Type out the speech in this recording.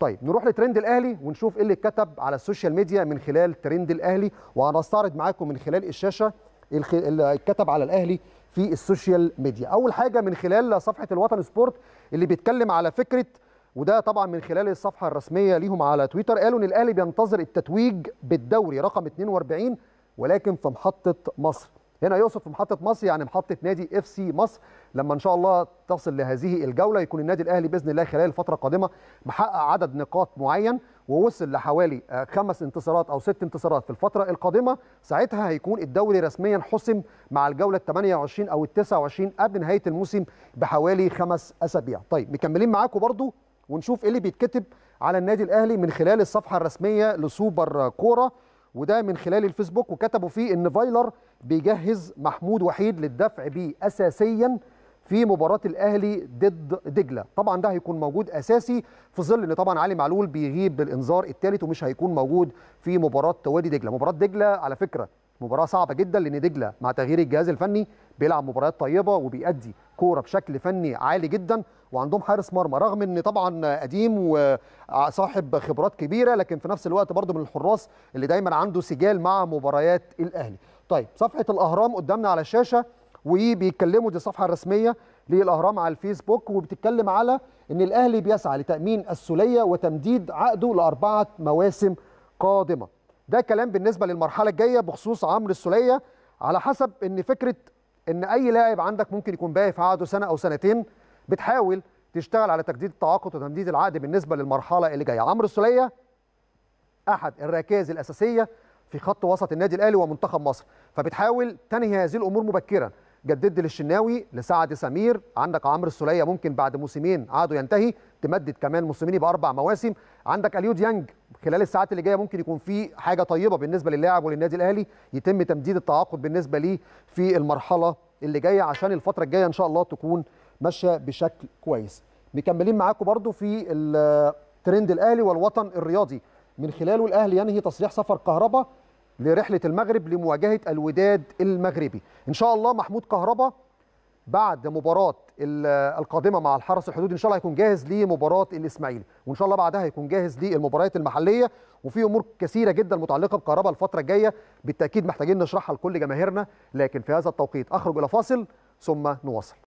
طيب نروح لترند الاهلي ونشوف ايه اللي اتكتب على السوشيال ميديا من خلال ترند الاهلي وهنستعرض معاكم من خلال الشاشه اللي اتكتب على الاهلي في السوشيال ميديا اول حاجه من خلال صفحه الوطن سبورت اللي بيتكلم على فكره وده طبعا من خلال الصفحه الرسميه ليهم على تويتر قالوا ان الاهلي بينتظر التتويج بالدوري رقم 42 ولكن في محطه مصر هنا يقصد في محطه مصر يعني محطه نادي اف سي مصر لما ان شاء الله تصل لهذه الجوله يكون النادي الاهلي باذن الله خلال الفتره القادمه محقق عدد نقاط معين ووصل لحوالي آه، خمس انتصارات او ست انتصارات في الفتره القادمه ساعتها هيكون الدوري رسميا حسم مع الجوله ال 28 او ال 29 قبل نهايه الموسم بحوالي خمس اسابيع طيب مكملين معاكم برضو ونشوف ايه اللي بيتكتب على النادي الاهلي من خلال الصفحه الرسميه لسوبر كوره وده من خلال الفيسبوك وكتبوا فيه ان فايلر بيجهز محمود وحيد للدفع بيه اساسيا في مباراة الأهلي ضد دجلة طبعا ده هيكون موجود أساسي في ظل أن طبعا علي معلول بيغيب بالإنذار الثالث ومش هيكون موجود في مباراة وادي دجلة مباراة دجلة على فكرة مباراة صعبة جدا لأن دجلة مع تغيير الجهاز الفني بيلعب مباريات طيبه وبيأدي كوره بشكل فني عالي جدا وعندهم حارس مرمى رغم ان طبعا قديم وصاحب خبرات كبيره لكن في نفس الوقت برضه من الحراس اللي دايما عنده سجال مع مباريات الاهلي طيب صفحه الاهرام قدامنا على الشاشه وبيتكلموا دي الصفحه الرسميه للاهرام على الفيسبوك وبتتكلم على ان الاهلي بيسعى لتامين السوليه وتمديد عقده لاربعه مواسم قادمه ده كلام بالنسبه للمرحله الجايه بخصوص عمرو السوليه على حسب ان فكره ان اي لاعب عندك ممكن يكون في عقده سنه او سنتين بتحاول تشتغل على تجديد التعاقد وتمديد العقد بالنسبه للمرحله اللي جايه عمرو السوليه احد الركائز الاساسيه في خط وسط النادي الاهلي ومنتخب مصر فبتحاول تنهي هذه الامور مبكرا جدد للشناوي لسعد سمير عندك عمرو السوليه ممكن بعد موسمين عقده ينتهي تمدد كمان موسمين باربع مواسم عندك اليو ديانج خلال الساعات اللي جايه ممكن يكون في حاجه طيبه بالنسبه للاعب وللنادي الاهلي يتم تمديد التعاقد بالنسبه ليه في المرحله اللي جايه عشان الفتره الجايه ان شاء الله تكون ماشيه بشكل كويس مكملين معاكم برضو في ترند الاهلي والوطن الرياضي من خلاله الاهلي ينهي تصريح سفر كهربا لرحله المغرب لمواجهه الوداد المغربي ان شاء الله محمود كهربا بعد مباراه القادمه مع الحرس الحدودي ان شاء الله هيكون جاهز لمباراه الاسماعيلي وان شاء الله بعدها هيكون جاهز للمباريات المحليه وفي امور كثيره جدا متعلقه بكهرباء الفتره الجايه بالتاكيد محتاجين نشرحها لكل جماهيرنا لكن في هذا التوقيت اخرج الى فاصل ثم نواصل